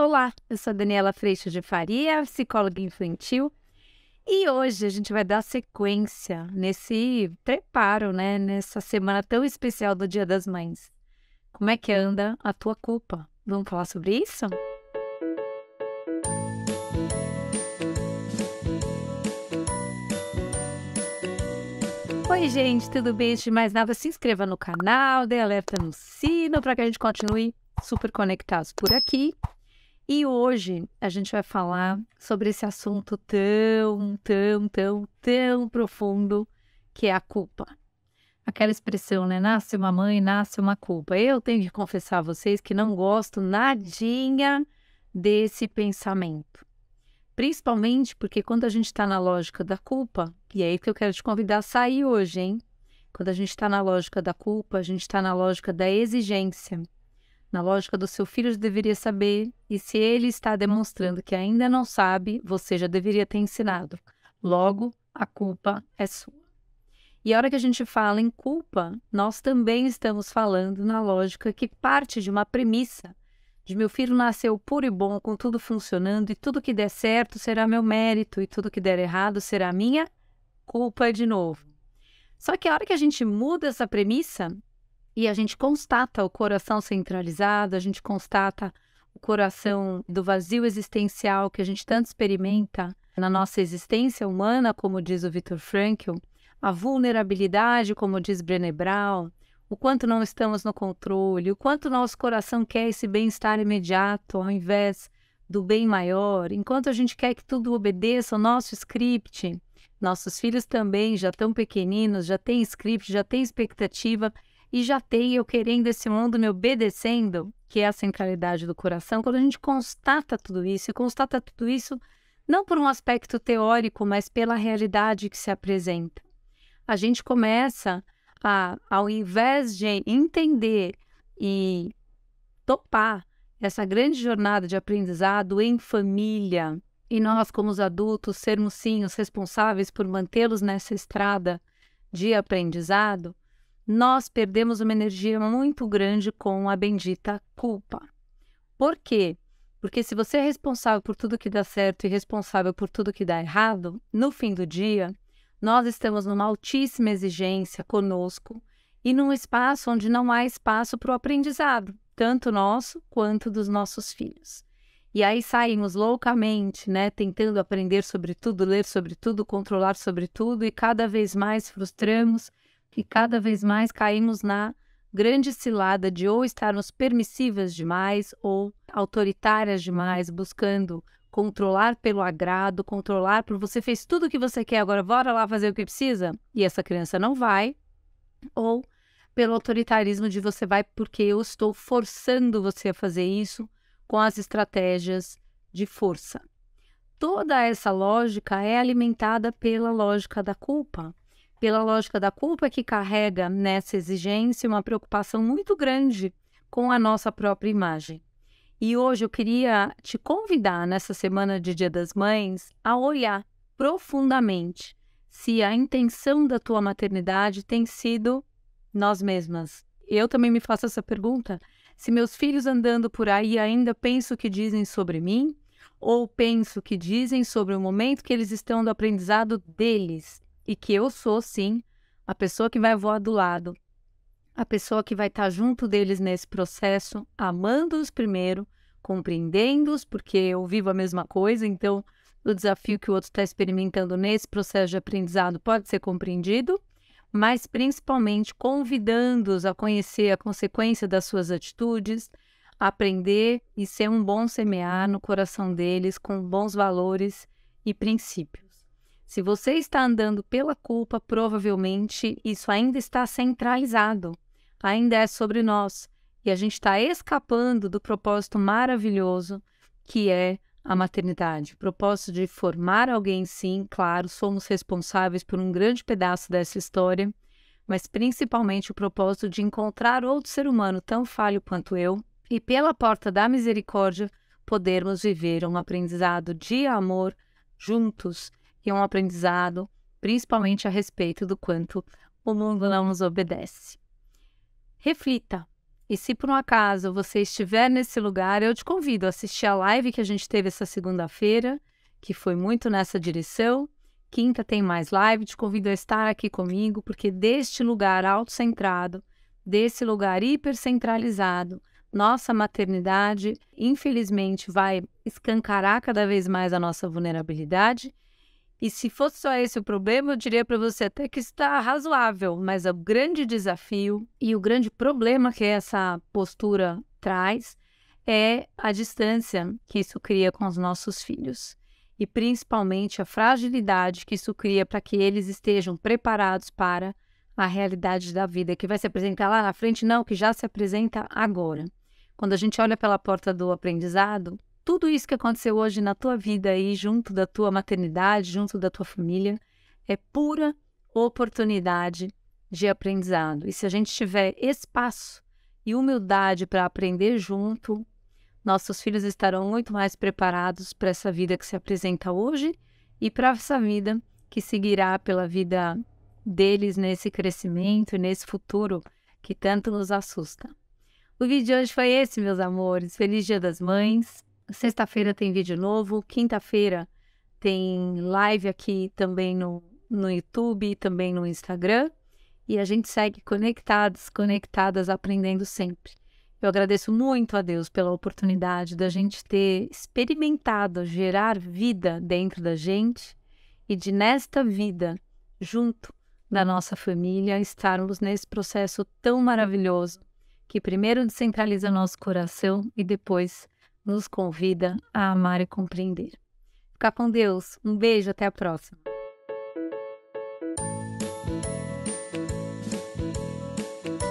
Olá, eu sou Daniela Freixo de Faria, psicóloga infantil, e hoje a gente vai dar sequência nesse preparo, né, nessa semana tão especial do Dia das Mães. Como é que anda a tua culpa? Vamos falar sobre isso? Oi, gente, tudo bem? Antes de mais nada, se inscreva no canal, dê alerta no sino para que a gente continue super conectados por aqui. E hoje a gente vai falar hum. sobre esse hum. assunto tão, tão, tão, tão profundo que é a culpa. Aquela expressão, né? Nasce uma mãe, nasce uma culpa. Eu tenho que confessar a vocês que não gosto nadinha desse pensamento. Principalmente porque quando a gente está na lógica da culpa, e é aí que eu quero te convidar a sair hoje, hein? Quando a gente está na lógica da culpa, a gente está na lógica da exigência. Na lógica do seu filho, deveria saber, e se ele está demonstrando que ainda não sabe, você já deveria ter ensinado. Logo, a culpa é sua. E a hora que a gente fala em culpa, nós também estamos falando na lógica que parte de uma premissa de meu filho nasceu puro e bom, com tudo funcionando, e tudo que der certo será meu mérito, e tudo que der errado será minha culpa de novo. Só que a hora que a gente muda essa premissa, e a gente constata o coração centralizado, a gente constata o coração do vazio existencial que a gente tanto experimenta na nossa existência humana, como diz o Viktor Frankl, a vulnerabilidade, como diz Brené Brown, o quanto não estamos no controle, o quanto nosso coração quer esse bem-estar imediato ao invés do bem maior, enquanto a gente quer que tudo obedeça ao nosso script. Nossos filhos também já tão pequeninos, já têm script, já têm expectativa e já tem eu querendo esse mundo me obedecendo, que é a centralidade do coração, quando a gente constata tudo isso, e constata tudo isso não por um aspecto teórico, mas pela realidade que se apresenta. A gente começa a, ao invés de entender e topar essa grande jornada de aprendizado em família, e nós, como os adultos, sermos sim os responsáveis por mantê-los nessa estrada de aprendizado, nós perdemos uma energia muito grande com a bendita culpa. Por quê? Porque se você é responsável por tudo que dá certo e responsável por tudo que dá errado, no fim do dia, nós estamos numa altíssima exigência conosco e num espaço onde não há espaço para o aprendizado, tanto nosso quanto dos nossos filhos. E aí saímos loucamente, né, tentando aprender sobre tudo, ler sobre tudo, controlar sobre tudo e cada vez mais frustramos que cada vez mais caímos na grande cilada de ou estarmos permissivas demais ou autoritárias demais, buscando controlar pelo agrado, controlar por você fez tudo o que você quer, agora bora lá fazer o que precisa, e essa criança não vai, ou pelo autoritarismo de você vai porque eu estou forçando você a fazer isso com as estratégias de força. Toda essa lógica é alimentada pela lógica da culpa, pela lógica da culpa que carrega nessa exigência uma preocupação muito grande com a nossa própria imagem. E hoje eu queria te convidar nessa semana de Dia das Mães a olhar profundamente se a intenção da tua maternidade tem sido nós mesmas. Eu também me faço essa pergunta. Se meus filhos andando por aí ainda penso o que dizem sobre mim, ou penso o que dizem sobre o momento que eles estão do aprendizado deles, e que eu sou sim a pessoa que vai voar do lado, a pessoa que vai estar tá junto deles nesse processo, amando-os primeiro, compreendendo-os, porque eu vivo a mesma coisa, então o desafio que o outro está experimentando nesse processo de aprendizado pode ser compreendido, mas principalmente convidando-os a conhecer a consequência das suas atitudes, aprender e ser um bom semear no coração deles com bons valores e princípios. Se você está andando pela culpa, provavelmente isso ainda está centralizado, ainda é sobre nós. E a gente está escapando do propósito maravilhoso que é a maternidade. O propósito de formar alguém, sim, claro, somos responsáveis por um grande pedaço dessa história, mas principalmente o propósito de encontrar outro ser humano tão falho quanto eu e, pela porta da misericórdia, podermos viver um aprendizado de amor juntos e é um aprendizado, principalmente a respeito do quanto o mundo não nos obedece. Reflita. E se por um acaso você estiver nesse lugar, eu te convido a assistir a live que a gente teve essa segunda-feira, que foi muito nessa direção. Quinta tem mais live, te convido a estar aqui comigo, porque deste lugar autocentrado, desse lugar hipercentralizado, nossa maternidade, infelizmente, vai escancarar cada vez mais a nossa vulnerabilidade e se fosse só esse o problema, eu diria para você até que está razoável, mas o grande desafio e o grande problema que essa postura traz é a distância que isso cria com os nossos filhos e principalmente a fragilidade que isso cria para que eles estejam preparados para a realidade da vida que vai se apresentar lá na frente, não, que já se apresenta agora. Quando a gente olha pela porta do aprendizado, tudo isso que aconteceu hoje na tua vida aí, junto da tua maternidade, junto da tua família, é pura oportunidade de aprendizado. E se a gente tiver espaço e humildade para aprender junto, nossos filhos estarão muito mais preparados para essa vida que se apresenta hoje e para essa vida que seguirá pela vida deles nesse crescimento e nesse futuro que tanto nos assusta. O vídeo de hoje foi esse, meus amores. Feliz Dia das Mães. Sexta-feira tem vídeo novo, quinta-feira tem live aqui também no, no YouTube, também no Instagram. E a gente segue conectados, conectadas, aprendendo sempre. Eu agradeço muito a Deus pela oportunidade da gente ter experimentado gerar vida dentro da gente e de nesta vida, junto da nossa família, estarmos nesse processo tão maravilhoso que primeiro descentraliza nosso coração e depois nos convida a amar e compreender. Ficar com Deus. Um beijo, até a próxima.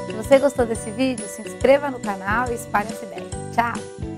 Se você gostou desse vídeo, se inscreva no canal e espalhe essa ideia. Tchau!